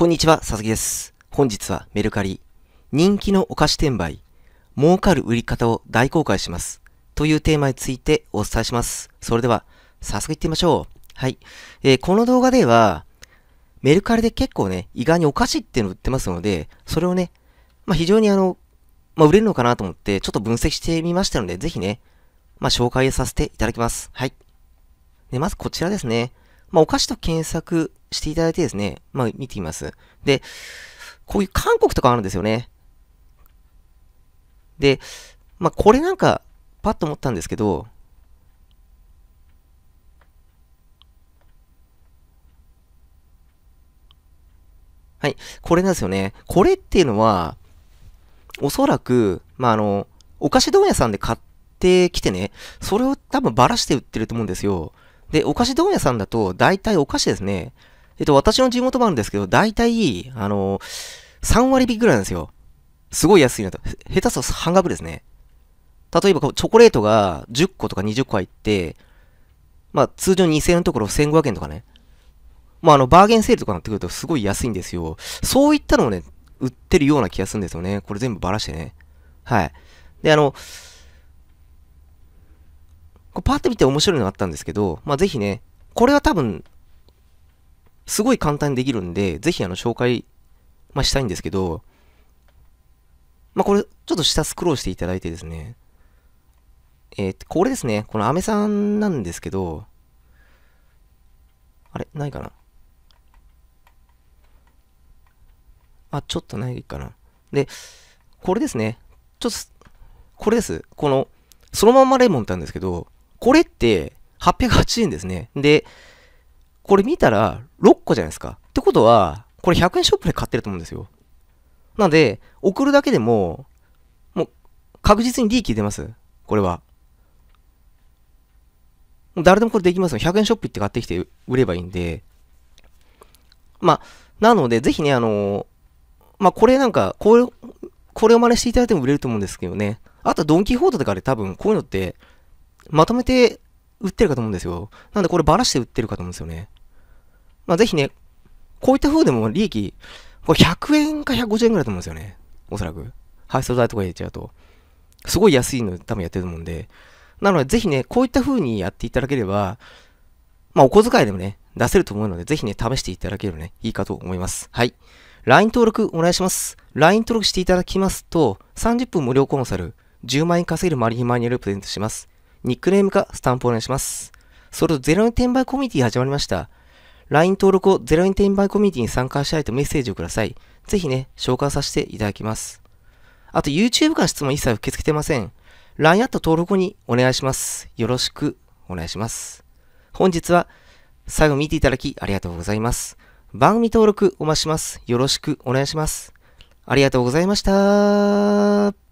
こんにちは、佐々木です。本日はメルカリ、人気のお菓子転売、儲かる売り方を大公開します。というテーマについてお伝えします。それでは、早速行ってみましょう。はい。えー、この動画では、メルカリで結構ね、意外にお菓子っていうの売ってますので、それをね、まあ、非常にあの、まあ、売れるのかなと思って、ちょっと分析してみましたので、ぜひね、まあ、紹介させていただきます。はい。で、まずこちらですね。まあ、お菓子と検索していただいてですね、まあ見てみます。で、こういう韓国とかあるんですよね。で、まあこれなんか、パッと思ったんですけど、はい、これなんですよね。これっていうのは、おそらく、まあ、あの、お菓子問屋さんで買ってきてね、それを多分ばらして売ってると思うんですよ。で、お菓子問屋さんだと、大体お菓子ですね、えっと、私の地元もあるんですけど、大体、あのー、3割引ぐらいなんですよ。すごい安いなと。下手すと半額ですね。例えば、チョコレートが10個とか20個入って、まあ、通常2000円のところ1500円とかね。まあ、あの、バーゲンセールとかになってくるとすごい安いんですよ。そういったのをね、売ってるような気がするんですよね。これ全部ばらしてね。はい。で、あの、これパッと見て面白いのがあったんですけど、まあ、ぜひね、これは多分、すごい簡単にできるんで、ぜひあの紹介、まあ、したいんですけど、まあ、これ、ちょっと下スクロールしていただいてですね、えー、これですね、このアメさんなんですけど、あれないかなあ、ちょっとないかな。で、これですね。ちょっと、これです。この、そのままレモンってあるんですけど、これって8 8円ですね。で、これ見たら6個じゃないですか。ってことは、これ100円ショップで買ってると思うんですよ。なんで、送るだけでも、もう確実に利益出ます。これは。誰でもこれできますよ。100円ショップ行って買ってきて売ればいいんで。まあ、なので、ぜひね、あのー、まあ、これなんか、こう、これを真似していただいても売れると思うんですけどね。あと、ドンキホートとかで多分、こういうのって、まとめて売ってるかと思うんですよ。なんで、こればらして売ってるかと思うんですよね。まあ、ぜひね、こういった風でも利益、これ100円か150円ぐらいだと思うんですよね。おそらく。配送代とか入れちゃうと。すごい安いの多分やってると思うんで。なので、ぜひね、こういった風にやっていただければ、まあ、お小遣いでもね、出せると思うので、ぜひね、試していただければね、いいかと思います。はい。LINE 登録お願いします。LINE 登録していただきますと、30分無料コンサル、10万円稼げるマリヒマニュアルプレゼントします。ニックネームかスタンプお願いします。それとロ円転売コミュニティ始まりました。LINE 登録後、0円転売コミュニティに参加したいとメッセージをください。ぜひね、紹介させていただきます。あと、YouTube から質問一切受け付けてません。LINE アット登録後にお願いします。よろしくお願いします。本日は、最後見ていただきありがとうございます。番組登録お待ちします。よろしくお願いします。ありがとうございました。